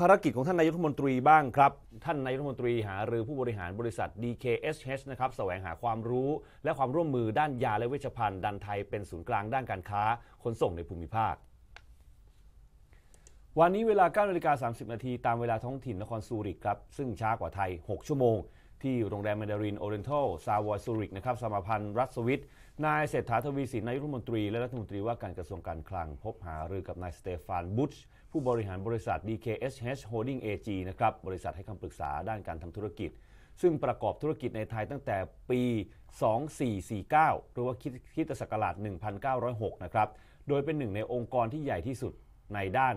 ภารกิจของท่านนายกรัฐมนตรีบ้างครับ ท่านนายกรัฐมนตรีหาหรือผู้บริหารบริษัท DKSH นะครับแสวงหาความรู้และความร่วมมือด้านยาและเวชภัณฑ์ ดันไทยเป็นศูนย์กลางด้านการค้าขนส่งในภูมิภาค วันนี้เวลา9นาฬิกา 30 นาทีตามเวลาท้องถิ่นนครซูริกครับซึ่งช้ากว่าไทย 6 ชั่วโมงที่โรงแรมเมดารินโอเรนทัลซาวซูริกนะครับสมาพันธ์ รัฐสวิต นายเศรษฐาทวีสินนายรัฐมนตรีและรัฐมนตรีว่าการกระทรวงการคลังพบหารือกับนายสเตฟานบุชผู้บริหารบริษัท DKSH Holding AG นะครับบริษัทให้คำปรึกษาด้านการทำธุรกิจ ซึ่งประกอบธุรกิจในไทยตั้งแต่ปี 2449 หรือว่าคิดศักราช1906นะครับโดยเป็นหนึ่งในองค์กรที่ใหญ่ที่สุดในด้าน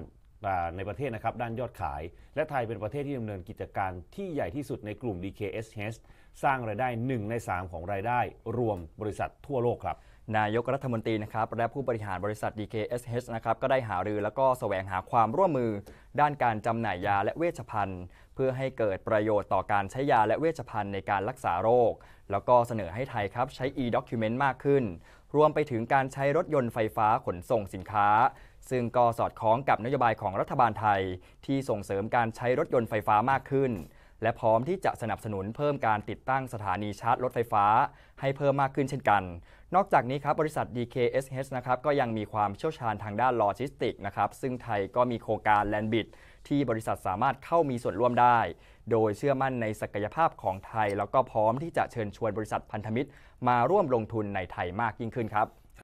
ในประเทศนะครับ ด้านยอดขาย และไทยเป็นประเทศที่ดำเนินกิจการที่ใหญ่ที่สุดในกลุ่ม DKSH สร้างรายได้ 1 ใน 3 ของรายได้ รวมบริษัททั่วโลกครับนายกรัฐมนตรีนะครับและผู้บริหารบริษัท DKSH นะครับก็ได้หารือแล้วก็แสวงหาความร่วมมือ ด้านการจำหน่ายยาและเวชภัณฑ์ เพื่อให้เกิดประโยชน์ต่อการใช้ยาและเวชภัณฑ์ในการรักษาโรค แล้วก็เสนอให้ไทยครับใช้ e-document มากขึ้น รวมไปถึงการใช้รถยนต์ไฟฟ้าขนส่งสินค้า ซึ่งก็สอดคล้องกับนโยบายของรัฐบาลไทย ที่ส่งเสริมการใช้รถยนต์ไฟฟ้ามากขึ้นและพร้อมที่จะสนับสนุนเพิ่มการติดตั้งสถานีชาร์จรถไฟฟ้าให้เพิ่มมากขึ้นเช่นกัน นอกจากนี้ครับบริษัท DKSH นะครับก็ยังมีความเชี่ยวชาญทางด้านโลจิสติกนะครับซึ่งไทยก็มีโครงการแลนบิดที่บริษัทสามารถเข้ามีส่วนร่วมได้ โดยเชื่อมั่นในศักยภาพของไทย แล้วก็พร้อมที่จะเชิญชวนบริษัทพันธมิตรมาร่วมลงทุนในไทยมากยิ่งขึ้นครับ